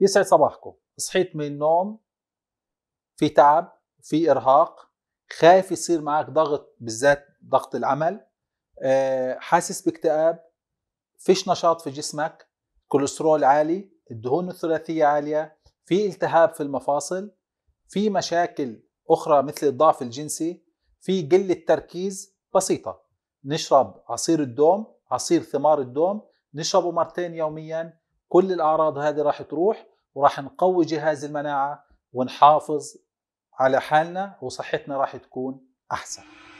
يسعد صباحكم صحيت من النوم في تعب في ارهاق خايف يصير معك ضغط بالذات ضغط العمل آه، حاسس باكتئاب فيش نشاط في جسمك كوليسترول عالي الدهون الثلاثية عالية في التهاب في المفاصل في مشاكل أخرى مثل الضعف الجنسي في قلة تركيز بسيطة نشرب عصير الدوم عصير ثمار الدوم نشربه مرتين يوميا كل الاعراض هذه راح تروح وراح نقوي جهاز المناعه ونحافظ على حالنا وصحتنا راح تكون احسن